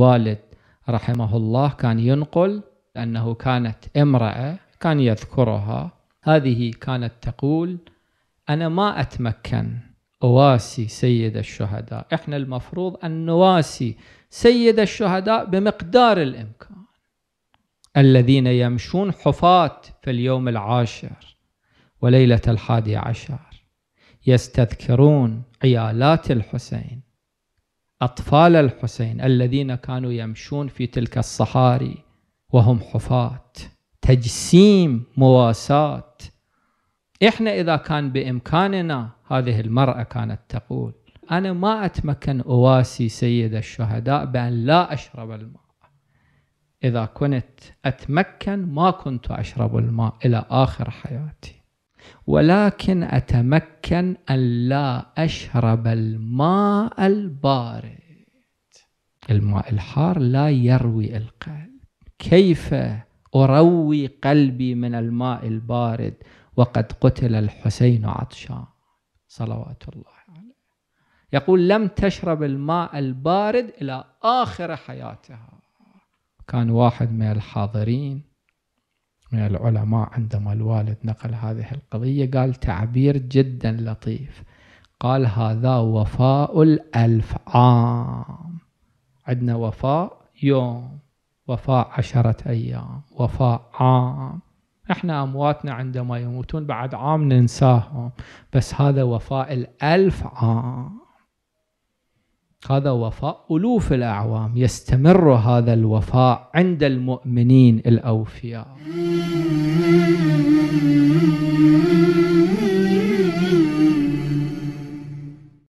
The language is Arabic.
الوالد رحمه الله كان ينقل أنه كانت امرأة كان يذكرها هذه كانت تقول أنا ما أتمكن أواسي سيد الشهداء إحنا المفروض أن نواسي سيد الشهداء بمقدار الإمكان الذين يمشون حفاة في اليوم العاشر وليلة الحادي عشر يستذكرون عيالات الحسين أطفال الحسين الذين كانوا يمشون في تلك الصحاري وهم حفاة تجسيم مواساة إحنا إذا كان بإمكاننا هذه المرأة كانت تقول أنا ما أتمكن أواسي سيد الشهداء بأن لا أشرب الماء إذا كنت أتمكن ما كنت أشرب الماء إلى آخر حياتي ولكن أتمكن أن لا أشرب الماء البارد الماء الحار لا يروي القلب كيف أروي قلبي من الماء البارد وقد قتل الحسين عطشان صلوات الله عليه يقول لم تشرب الماء البارد إلى آخر حياتها كان واحد من الحاضرين من العلماء عندما الوالد نقل هذه القضية قال تعبير جدا لطيف قال هذا وفاء الألف عام عندنا وفاء يوم وفاء عشرة أيام وفاء عام احنا أمواتنا عندما يموتون بعد عام ننساهم بس هذا وفاء الألف عام هذا وفاء ألوف الأعوام يستمر هذا الوفاء عند المؤمنين الأوفياء